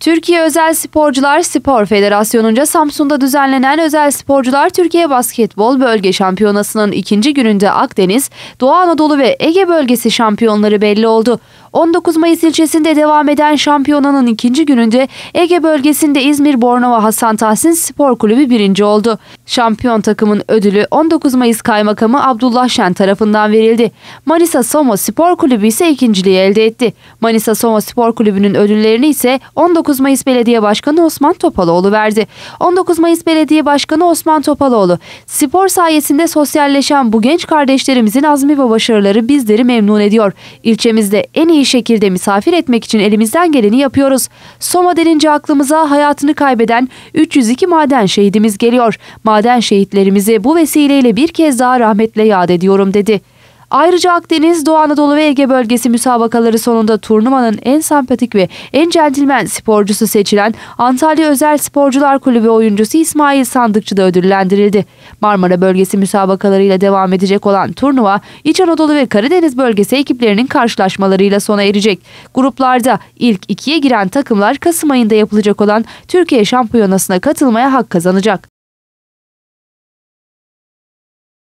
Türkiye Özel Sporcular Spor Federasyonu'nca Samsun'da düzenlenen Özel Sporcular Türkiye Basketbol Bölge Şampiyonası'nın ikinci gününde Akdeniz, Doğu Anadolu ve Ege bölgesi şampiyonları belli oldu. 19 Mayıs ilçesinde devam eden şampiyonanın ikinci gününde Ege bölgesinde İzmir Bornova Hasan Tahsin Spor Kulübü birinci oldu. Şampiyon takımın ödülü 19 Mayıs Kaymakamı Abdullah Şen tarafından verildi. Manisa Soma Spor Kulübü ise ikinciliği elde etti. Manisa Soma Spor Kulübü'nün ödüllerini ise 19 Mayıs Belediye Başkanı Osman Topaloğlu verdi. 19 Mayıs Belediye Başkanı Osman Topaloğlu, spor sayesinde sosyalleşen bu genç kardeşlerimizin azmi ve başarıları bizleri memnun ediyor. İlçemizde en iyi iyi şekilde misafir etmek için elimizden geleni yapıyoruz. Soma denince aklımıza hayatını kaybeden 302 maden şehidimiz geliyor. Maden şehitlerimizi bu vesileyle bir kez daha rahmetle yad ediyorum dedi. Ayrıca Akdeniz, Doğu Anadolu ve Ege bölgesi müsabakaları sonunda turnuvanın en sempatik ve en centilmen sporcusu seçilen Antalya Özel Sporcular Kulübü oyuncusu İsmail Sandıkçı da ödüllendirildi. Marmara bölgesi müsabakalarıyla devam edecek olan turnuva İç Anadolu ve Karadeniz bölgesi ekiplerinin karşılaşmalarıyla sona erecek. Gruplarda ilk ikiye giren takımlar Kasım ayında yapılacak olan Türkiye Şampiyonası'na katılmaya hak kazanacak.